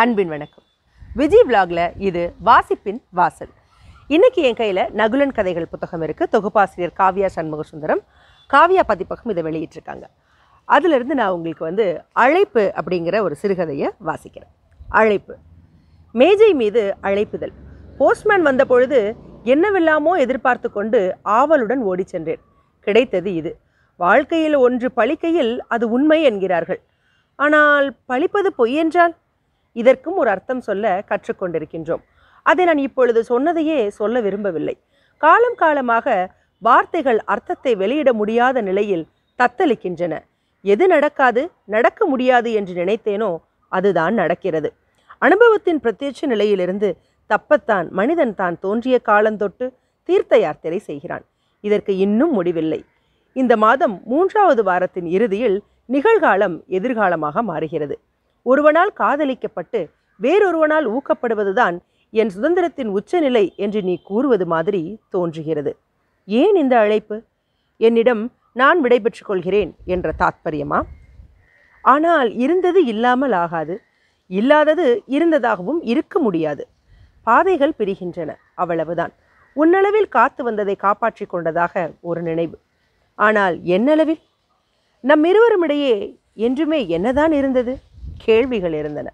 அன்பின் வணக்கம் விஜய் விலாகில் இது வாசிப்பின் வாசல் இன்னைக்கு என் கையில் நகுலன் கதைகள் புத்தகம் இருக்குது தொகுப்பாசிரியர் காவ்யா சண்முக சுந்தரம் காவ்யா பதிப்பகம் இதை வெளியிட்டிருக்காங்க அதிலிருந்து நான் உங்களுக்கு வந்து அழைப்பு அப்படிங்கிற ஒரு சிறுகதையை வாசிக்கிறேன் அழைப்பு மேஜை மீது அழைப்புதல் போஸ்ட்மேன் வந்த பொழுது என்னவெல்லாமோ எதிர்பார்த்து கொண்டு ஆவலுடன் ஓடி சென்றேன் கிடைத்தது இது வாழ்க்கையில் ஒன்று பழிக்கையில் அது உண்மை என்கிறார்கள் ஆனால் பழிப்பது பொய் என்றால் இதற்கும் ஒரு அர்த்தம் சொல்ல கற்றுக்கொண்டிருக்கின்றோம் அதை நான் இப்பொழுது சொன்னதையே சொல்ல விரும்பவில்லை காலம் காலமாக வார்த்தைகள் அர்த்தத்தை வெளியிட முடியாத நிலையில் தத்தளிக்கின்றன எது நடக்காது நடக்க முடியாது என்று நினைத்தேனோ அதுதான் நடக்கிறது அனுபவத்தின் பிரத்யட்ச நிலையிலிருந்து தப்பத்தான் மனிதன் தான் தோன்றிய காலந்தொட்டு தீர்த்த யாத்திரை செய்கிறான் இதற்கு இன்னும் முடிவில்லை இந்த மாதம் மூன்றாவது வாரத்தின் இறுதியில் நிகழ்காலம் எதிர்காலமாக மாறுகிறது ஒருவனால் காதலிக்கப்பட்டு வேறொருவனால் ஊக்கப்படுவதுதான் என் சுதந்திரத்தின் உச்சநிலை என்று நீ கூறுவது மாதிரி தோன்றுகிறது ஏன் இந்த அழைப்பு என்னிடம் நான் விடைபெற்றுக் கொள்கிறேன் என்ற தாத்பரியமா ஆனால் இருந்தது இல்லாமல் ஆகாது இல்லாதது இருந்ததாகவும் இருக்க முடியாது பாதைகள் பிரிகின்றன அவ்வளவுதான் உன்னளவில் காத்து வந்ததை காப்பாற்றி கொண்டதாக ஒரு நினைவு ஆனால் என்னளவில் நம் இருவருமிடையே என்றுமே என்னதான் இருந்தது கேள்விகள் இருந்தன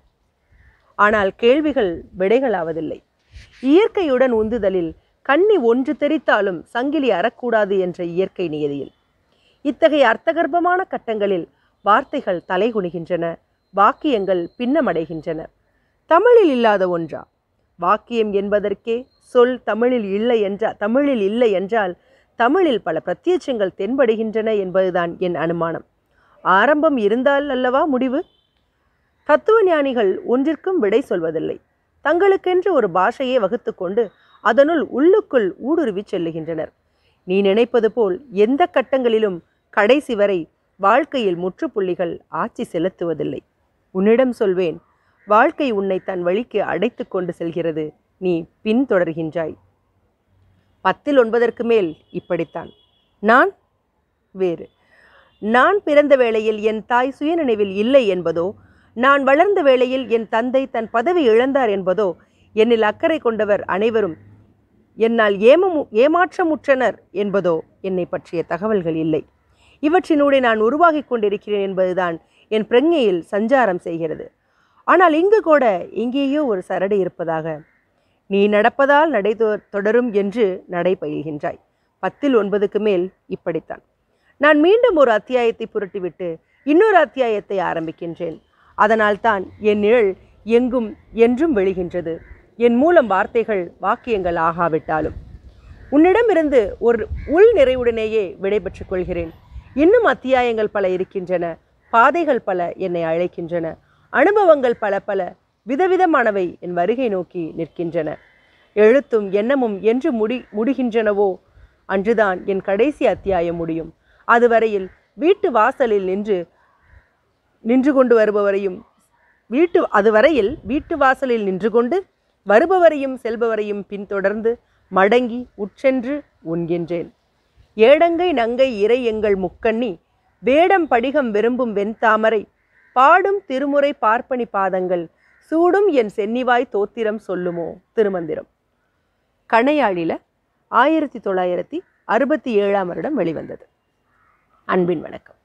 ஆனால் கேள்விகள் விடைகளாவதில்லை இயற்கையுடன் உந்துதலில் கண்ணி ஒன்று தெரித்தாலும் சங்கிலி அறக்கூடாது என்ற இயற்கை நியதியில் இத்தகைய அர்த்தகர்ப்பமான கட்டங்களில் வார்த்தைகள் தலைகுனிகின்றன வாக்கியங்கள் பின்னமடைகின்றன தமிழில் இல்லாத ஒன்றா வாக்கியம் என்பதற்கே சொல் தமிழில் இல்லை என்றால் தமிழில் இல்லை என்றால் தமிழில் பல பிரத்யட்சங்கள் தென்படுகின்றன என்பதுதான் என் அனுமானம் ஆரம்பம் இருந்தால் அல்லவா முடிவு தத்துவ ஞானிகள் ஒன்றிற்கும் விடை சொல்வதில்லை தங்களுக்கென்று ஒரு பாஷையை வகுத்து கொண்டு அதனுள் உள்ளுக்குள் ஊடுருவி செல்லுகின்றனர் நீ நினைப்பது போல் எந்த கட்டங்களிலும் கடைசி வரை வாழ்க்கையில் முற்றுப்புள்ளிகள் ஆட்சி செலுத்துவதில்லை உன்னிடம் சொல்வேன் வாழ்க்கை உன்னை தன் வழிக்கு அடைத்து கொண்டு செல்கிறது நீ பின்தொடர்கின்றாய் பத்தில் ஒன்பதற்கு மேல் இப்படித்தான் நான் வேறு நான் பிறந்த வேளையில் என் தாய் சுயநினைவில் இல்லை என்பதோ நான் வளர்ந்த வேளையில் என் தந்தை தன் பதவி இழந்தார் என்பதோ என்னில் அக்கறை கொண்டவர் அனைவரும் என்னால் ஏமமு ஏமாற்றமுற்றனர் என்பதோ என்னை பற்றிய தகவல்கள் இல்லை இவற்றினூடே நான் உருவாகி கொண்டிருக்கிறேன் என்பதுதான் என் பிரஜையில் சஞ்சாரம் செய்கிறது ஆனால் இங்கு கூட இங்கேயோ ஒரு சரடு இருப்பதாக நீ நடப்பதால் நடை தொடரும் என்று நடை பத்தில் ஒன்பதுக்கு மேல் இப்படித்தான் நான் மீண்டும் ஒரு அத்தியாயத்தை புரட்டிவிட்டு இன்னொரு அத்தியாயத்தை ஆரம்பிக்கின்றேன் அதனால்தான் என் நிழல் எங்கும் என்றும் விழுகின்றது என் மூலம் வார்த்தைகள் வாக்கியங்கள் ஆகாவிட்டாலும் உன்னிடமிருந்து ஒரு உள் நிறைவுடனேயே விடைபெற்றுக் கொள்கிறேன் இன்னும் அத்தியாயங்கள் பல இருக்கின்றன பாதைகள் பல என்னை அழைக்கின்றன அனுபவங்கள் பல பல விதவிதமானவை என் வருகை நோக்கி நிற்கின்றன எழுத்தும் எண்ணமும் என்று முடி முடிகின்றனவோ அன்றுதான் என் கடைசி அத்தியாயம் முடியும் அதுவரையில் வீட்டு வாசலில் நின்று நின்று கொண்டு வருபவரையும் வீட்டு அதுவரையில் வீட்டு வாசலில் நின்று கொண்டு வருபவரையும் செல்பவரையும் பின்தொடர்ந்து மடங்கி உட்சென்று உண்கின்றேன் ஏடங்கை நங்கை இறை எங்கள் முக்கண்ணி வேடம் படிகம் விரும்பும் வெண்தாமரை பாடும் திருமுறை பார்ப்பனி பாதங்கள் சூடும் என் சென்னிவாய் தோத்திரம் சொல்லுமோ திருமந்திரம் கணையாழில ஆயிரத்தி தொள்ளாயிரத்தி அறுபத்தி ஏழாம் வருடம் வெளிவந்தது அன்பின் வணக்கம்